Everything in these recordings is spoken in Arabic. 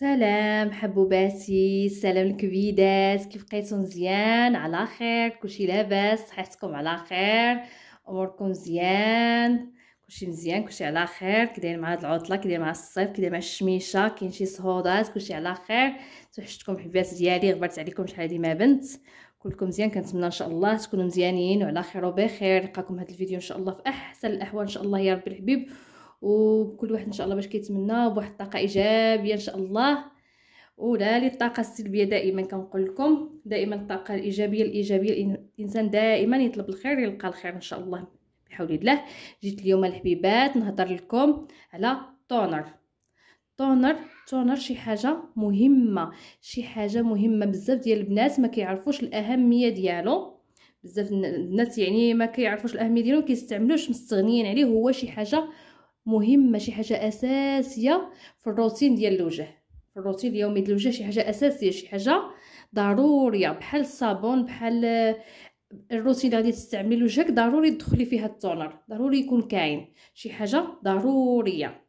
سلام حبوباتي سلام الكبيدات كيف بقيتو مزيان على خير كلشي لاباس صحتكم على خير اموركم مزيان كلشي مزيان كلشي على خير كي داير مع هاد العطله كي داير مع الصيف كي داير مع الشميشه كاين شي صهودات كلشي على خير توحشتكم حبيبات ديالي غبرت عليكم شحال هادي ما بنت كلكم مزيان كنتمنى ان شاء الله تكونوا مزيانين وعلى خير وبخير نلقاكم هاد الفيديو ان شاء الله في احسن الاحوال ان شاء الله يا ربي الحبيب وكل واحد ان شاء الله باش كيتمنى بواحد الطاقه ايجابيه ان شاء الله ولا للطاقه السلبيه دائما كنقول لكم دائما الطاقه الايجابيه الايجابيه الانسان دائما يطلب الخير يلقى الخير ان شاء الله بحول الله جيت اليوم الحبيبات نهضر لكم على تونر تونر تونر شي حاجه مهمه شي حاجه مهمه بزاف ديال البنات ما كيعرفوش الاهميه ديالو بزاف الناس يعني ما كيعرفوش الاهميه ديالو كيستعملوش مستغنيين عليه هو شي حاجه مهمه شي حاجه اساسيه في الروتين ديال الوجه في الروتين اليومي ديال الوجه شي حاجه اساسيه شي حاجه ضروريه بحال الصابون بحال آه، الروتين غادي تستعمل وجهك ضروري تدخلي فيها التونر ضروري يكون كاين شي حاجه ضروريه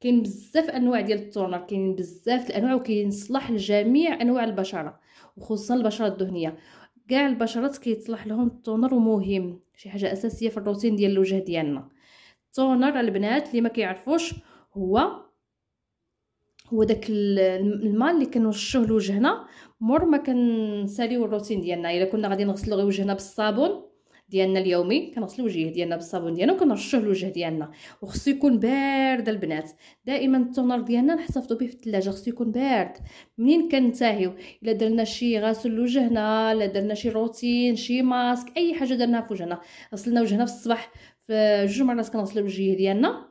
كاين بزاف انواع ديال التونر كاين بزاف الانواع وكينصلح لجميع انواع البشره وخصوصا البشره الدهنيه كاع البشرات كيصلح لهم التونر ومهم شي حاجه اساسيه في الروتين ديال الوجه ديالنا تونر البنات اللي ما كيعرفوش هو هو داك الماء اللي كنرشوه لوجهنا مور ما كنساليو الروتين ديالنا الا كنا غادي نغسلو غير وجهنا بالصابون ديالنا اليومي كنغسلو وجهي ديالنا بالصابون ديالنا وكنرشوه الوجه ديالنا وخصو يكون بارد البنات دائما التونر ديالنا نحتفظو به في الثلاجه خصو يكون بارد منين كنتاهيو الا درنا شي غسل لوجهنا الا درنا شي روتين شي ماسك اي حاجه درناها في وجهنا غسلنا وجهنا في الصباح فجوج مرات كنغسلو الوجه ديالنا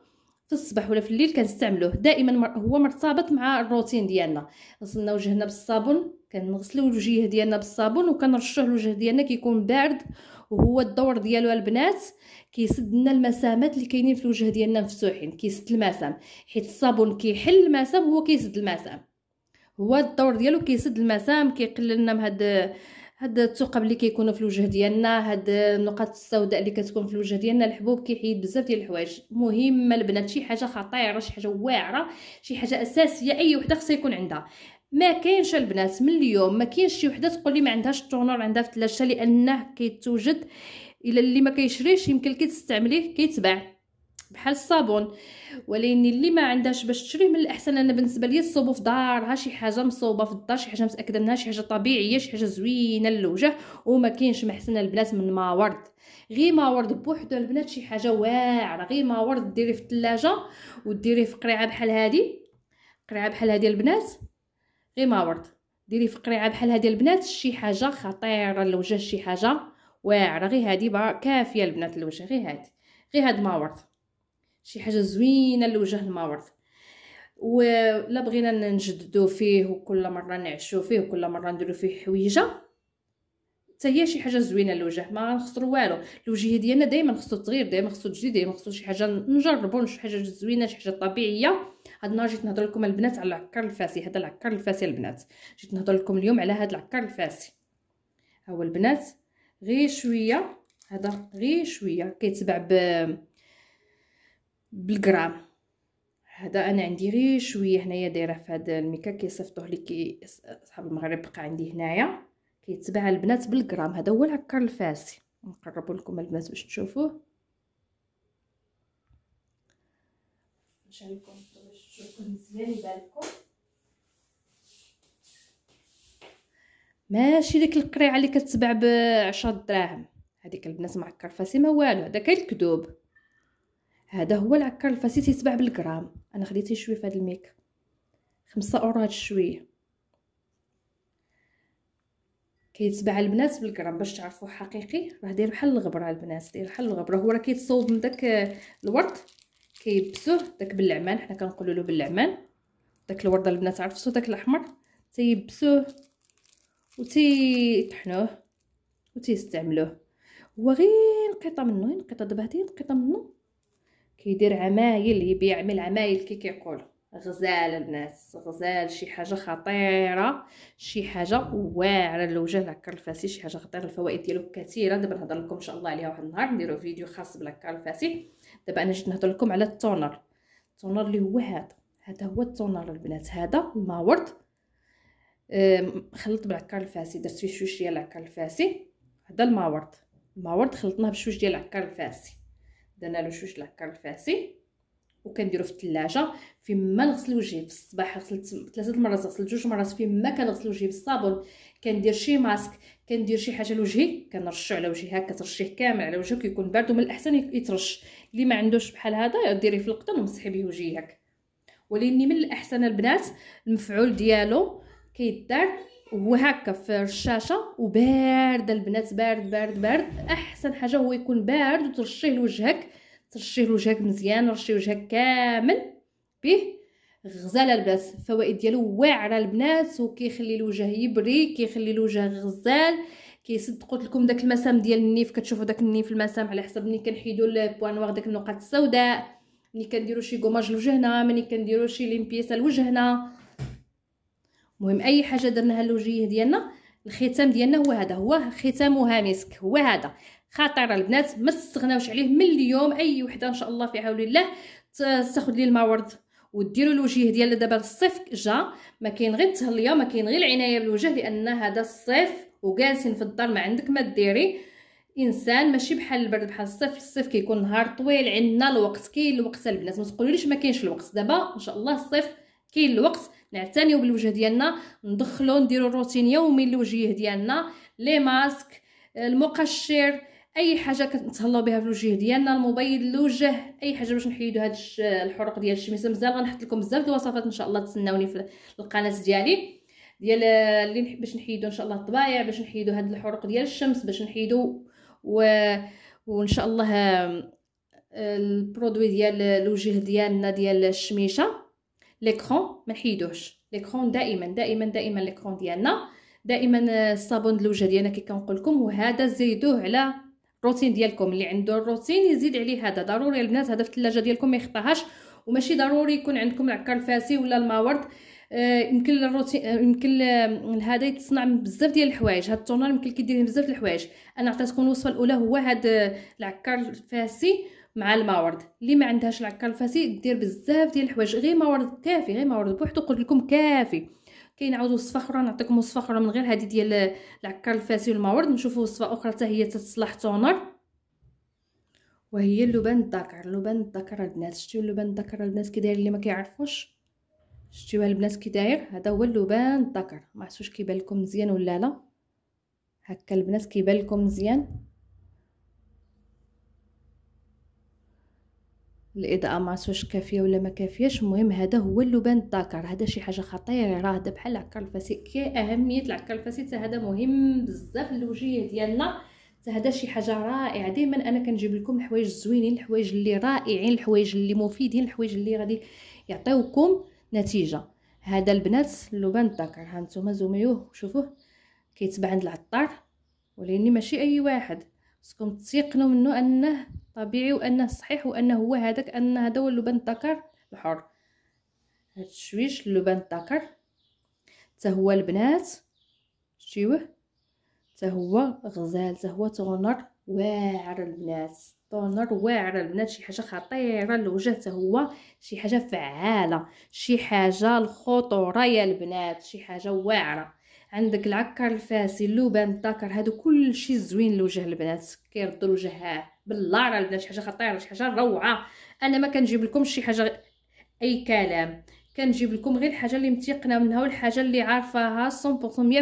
في الصباح ولا في الليل كنستعملوه دائما هو مرتبط مع الروتين ديالنا غسلنا وجهنا بالصابون كنغسلو الوجه ديالنا بالصابون وكنرشوه الوجه ديالنا كيكون بارد وهو الدور ديالو البنات كيسد لنا المسامات اللي كاينين في الوجه ديالنا مفتوحين كيسد المسام حيت الصابون كيحل المسام هو كيسد المسام هو الدور ديالو كيسد المسام كيقلل لنا من هاد هاد الثقب اللي كيكونوا في الوجه ديالنا هاد النقط السوداء اللي كتكون في الوجه ديالنا الحبوب كيحيد بزاف ديال الحوايج مهمه البنات شي حاجه خطيره شي حاجه واعره شي حاجه اساسيه اي وحده خصها يكون عندها ما كاينش البنات من اليوم ما كاينش شي وحده تقول لي ما عندهاش التونور عندها في الثلاجه لانه كيتوجد الا اللي ما كيشريش يمكن كيتستعمليه كيتباع بحال الصابون ولكن اللي ما عندهاش باش تشريه من الاحسن انا بالنسبه ليا الصوبو في دارها شي حاجه مصوبه في الدار شي حاجه متاكده منها شي حاجه طبيعيه شي حاجه زوينه للوجه وما كاينش محسن البنات من ما ورد غير ما ورد بوحدو البنات شي حاجه واعره غير ما ورد ديريه في الثلاجه وديريه في قريعه بحال هذه قريعه بحال هذه البنات غير ما ورد ديري في قريعه بحال هذه البنات شي حاجه خطيره للوجه شي حاجه واعره غير هذه كافيه البنات الوجه غير هذه غير هاد ما ورد شي حاجه زوينه لوجه و ولا بغينا نجددو فيه وكل مره نعشو فيه وكل مره نديرو فيه حويجه حتى هي شي حاجه زوينه للوجه ما غنخسرو والو الوجه ديالنا دائما خصو تغيير دائما خصو تجديد دائما خصو شي حاجه نجربو شي حاجه زوينه شي حاجه طبيعيه هاد النهار جيت نهضر لكم البنات على العكر الفاسي هذا العكر الفاسي البنات جيت نهضر لكم اليوم على هاد العكر الفاسي ها هو البنات غير شويه هذا غير شويه كيتبع ب بالغرام هذا انا عندي غير شويه هنايا دايره في هذا الميكا كيصيفطوه لي كي صحاب المغرب بقى عندي هنايا كيتباع البنات بالغرام هذا هو العكر الفاسي نقرب لكم البنات باش تشوفوه نشعل باش مزيان يبان ماشي ديك القريعه اللي كتباع ب 10 دراهم هذيك البنات معكر فاسي ما والو هذا الكذوب هذا هو العكر الفاسيسي تباع بالغرام انا خديتي شوي في هذا الميك خمسة اورات شويه كيتباع البنات بالغرام باش تعرفوا حقيقي راه داير بحال الغبره البنات داير بحال الغبره هو راه كيتصوب من داك الورد كيبسوه داك باللعمان حنا كنقولوا له باللعمان داك الورد البنات عرفتوا داك الاحمر تيبسوه وتيطحنوه وتيستعملوه هو غير نقيطه منه غير نقيطه دابا هادي نقيطه منه كيدير عمايل يبيعمل عمايل كي كيقول غزال الناس غزال شي حاجه خطيره شي حاجه واعره للوجه هكا الفاسي شي حاجه خطيره الفوائد ديالو كثيره دابا نهضر لكم ان شاء الله عليها واحد النهار نديرو فيديو خاص بالهكا الفاسي دابا انا جيت نهضر لكم على التونر التونر اللي هو هذا هذا هو التونر البنات هذا الماورد خلط بالعكار الفاسي درت فيه شويه ديال العكار الفاسي هذا الماورد الماورد خلطناه بشويه ديال العكار الفاسي درنا له شوج لاكار الفاسي وكنديرو في الثلاجه فيما نغسل وجهي في الصباح غسلت ثلاثه المرات غسلت جوج مرات فيما كنغسل وجهي بالصابون كندير شي ماسك كندير شي حاجه لوجهي كنرشو على وجهي هكا ترشيه كامل على وجهك يكون بارد ومن الاحسن يترش اللي ما عندوش بحال هذا ديريه في القطن ومسحي به وجهك ولاني من الاحسن البنات المفعول ديالو كيدار وهكا في الشاشه وبارد البنات بارد بارد بارد احسن حاجه هو يكون بارد وترشيه لوجهك ترشيه لوجهك مزيان رشي وجهك كامل به غزاله البنات الفوائد ديالو واعره البنات وكيخلي الوجه يبري كيخلي الوجه غزال كيسد قلت لكم داك المسام ديال النيف كتشوفوا داك النيف المسام على حسب ملي كنحيدو البوان داك النقط السوداء ملي كنديرو شي كوماج لوجهنا ملي كنديرو شي ليمبيسه لوجهنا المهم اي حاجه درناها للوجيه ديالنا الختام ديالنا هو هذا هو ختام هامسك هو هذا خطير البنات ما تستغناوش عليه من اليوم اي وحده ان شاء الله في عون الله تاخذ لي الماورد وديروا الوجه ديال دابا الصيف جا ما كاين غير التهليه ما كاين غير العنايه بالوجه لان هذا الصيف وجالسين في الدار ما عندك ما ديري انسان ماشي بحال البرد بحال الصيف الصيف كيكون نهار طويل عندنا الوقت كاين الوقت البنات ما تقولوليش ما كاينش الوقت دابا ان شاء الله الصيف كاين الوقت نعتنيو بالوجه ديالنا ندخلو نديرو روتين يومي للوجه ديالنا لي ماسك المقشر اي حاجه كنتهلاو بها في الوجه ديالنا المبيض الوجه اي حاجه باش نحيدو هاد الحروق ديال الشميسه مزال غنحط لكم بزاف د الوصفات ان شاء الله تسناوني في القناه ديالي ديال اللي باش نحيدو ان شاء الله الطبايع باش نحيدو هاد الحروق ديال الشمس باش نحيدو و... وان شاء الله البرودوي ديال الوجه ديالنا ديال الشميشه ليكرون ما نحيدوهش ليكرون دائما دائما دائما ليكرون ديالنا دائما الصابون الوجه ديالنا كي كنقول لكم وهذا زيدوه على الروتين ديالكم اللي عنده الروتين يزيد عليه هذا ضروري البنات هذا في الثلاجه ديالكم ما يخطاهاش وماشي ضروري يكون عندكم العكر الفاسي ولا الماورد يمكن الروتين يمكن هذا يتصنع من بزاف ديال الحوايج هاد التونر يمكن كيدير بزاف الحوايج انا عطيتكم الوصفه الاولى هو هاد العكر الفاسي مع الماورد اللي ما عندهاش العكا الفاسي دير بزاف ديال الحوايج غير ماورد كافي غير ماورد بوحدو قلت لكم كافي كاين عاود وصفه اخرى نعطيكم وصفه اخرى من غير هذه ديال العكا الفاسي والماورد نشوفوا وصفه اخرى حتى هي تصلح تونر وهي اللبان الذكر اللبان الذكر البنات شتيو اللبان الذكر البنات كي داير اللي ما كيعرفوش شفتوها البنات كي داير هذا هو اللبان الذكر ما عرفتوش كيبان لكم مزيان ولا لا هكا البنات كيبان لكم مزيان الاضاءه ما عرفتش كافيه ولا ما كافياش المهم هذا هو اللبان الذكر هذا شي حاجه خطيره راه هذا بحال العكر الفاسد كي اهميه العكر الفاسد هذا مهم بزاف للوجيه ديالنا هذا شي حاجه رائعه دائما انا كنجيب لكم الحوايج الزوينين الحوايج اللي رائعين الحوايج اللي مفيدين الحوايج اللي غادي يعطيوكم نتيجه هذا البنات اللبان الذكر ها نتوما زوميوه شوفوه كيتباع عند العطار ولاني ماشي اي واحد خصكم تيقنوا منه انه طبيعي وانه صحيح وانه هو هذاك ان هذا هو اللبن الذكر الحر هاد الشويش اللبن الذكر حتى هو البنات شتيوه حتى هو غزال حتى هو تونر واعر البنات تونر واعر البنات شي حاجه خطيره الوجه حتى هو شي حاجه فعاله شي حاجه الخطوره يا البنات شي حاجه واعره عندك العكر الفاسي اللبن الذكر هادو كلشي زوين لوجه البنات كيردوا الوجه بالله راه البنات شي حاجه خطيره شي حاجه روعه انا ما كنجيب لكم شي حاجه اي كلام كنجيب لكم غير الحاجه اللي متيقنه منها والحاجه اللي عارفاها 100%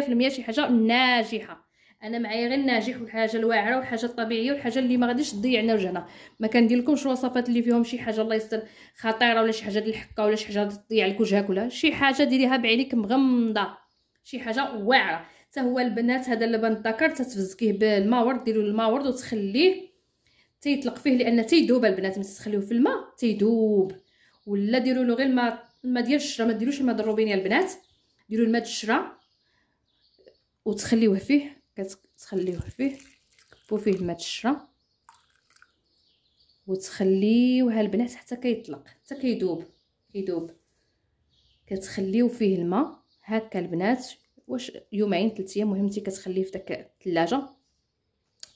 100% شي حاجه ناجحه انا معايا غير الناجح والحاجه الواعره والحاجه الطبيعيه والحاجه اللي ما غاديش تضيعنا وجهنا ما كندير لكمش الوصفات اللي فيهم شي حاجه الله يستر خطيره ولا شي حاجه ديال الحكه ولا شي حاجه تضيع لك وجهك ولا شي حاجه ديريها بعينك مغمضه شي حاجه واعره حتى هو البنات هذا اللبن ذكر تتفزكيه بالماورد ديروا الماورد وتخليه تيطلق فيه لان تيذوب البنات ملي تخليوه في الماء تيذوب ولا ديروا له غير الماء الماء ديال الشره ما ديروش الماء الروبين يا البنات ديروا الماء ديال الشره وتخليوه فيه كتخليوه فيه كبوا فيه الماء ديال الشره وتخليوها البنات حتى كيطلق حتى كيذوب كيذوب كتخليو فيه الماء هكا البنات واش يومين ثلاث ايام مهمتي كتخليه في داك الثلاجه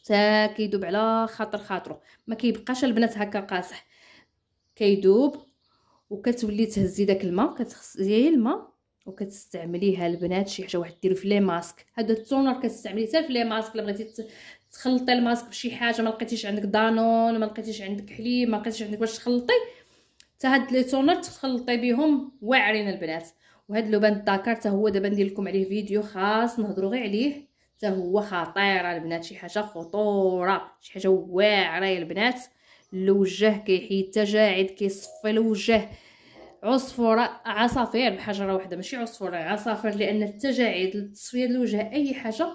حتى كيدوب على خاطر خاطره ما كيبقاش البنات هكا قاصح كيدوب وكتولي تهزي داك الماء كتخزي الماء وكتستعمليها البنات شي حاجه واحد ديرو في لي ماسك هذا التونر كتستعمليه حتى في لي ماسك الا بغيتي تخلطي الماسك بشي حاجه ما لقيتيش عندك دانون ما لقيتيش عندك حليب ما لقيتيش عندك واش تخلطي حتى هاد لي تونر تخلطي بهم واعرين البنات وهاد لوبان الدكر حتى هو دابا ندير لكم عليه فيديو خاص نهضروا غير عليه حتى هو خطير البنات شي حاجه خطوره شي حاجه واعره يا البنات الوجه كيحيد التجاعيد كيصفي الوجه عصفورة عصافير بحجرة واحدة ماشي عصفورة عصافير لأن التجاعيد لتصفية الوجه أي حاجة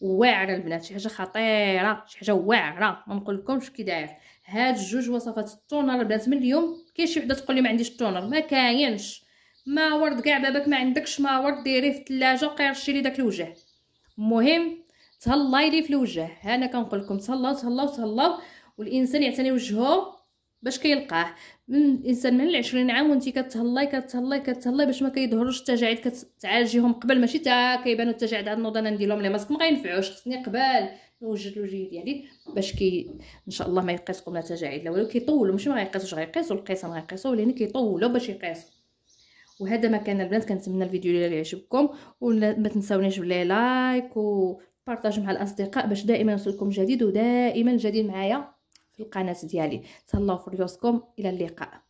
واعرة البنات شي حاجة خطيرة شي حاجة واعرة ما لكمش كي داير هاد الجوج وصفات التونر البنات من اليوم كاين شي وحدة تقول لي ما عنديش التونر ما كاينش ما ورد كاع باباك ما عندكش ما ورد ديريه في الثلاجة قيرشي لي داك الوجه مهم تهلا يدي في الوجه انا كنقول لكم تهلاو تهلاو تهلاو والانسان يعتني وجهه باش كيلقاه من الانسان من العشرين عام وانت كتهلاي كتهلاي كتهلاي باش ما كيظهروش التجاعيد كتعالجيهم قبل ماشي تا كيبانو التجاعيد عاد نوض انا ندير لهم لي ماسك ما غينفعوش خصني قبل نوجد الوجه ديالي باش كي ان شاء الله ما يقيسكم لا تجاعيد لا والو كيطولوا ماشي ما غيقيسوش غيقيسوا ما غيقيسوا ولكن كيطولوا باش يقيسوا وهذا ما كان البنات كنتمنى الفيديو ديالي يعجبكم وما تنساونيش بلي لايك وبارطاج مع الاصدقاء باش دائما يوصلكم جديد ودائما جديد معايا في القناه ديالي تهلاو في ريوسكم الى اللقاء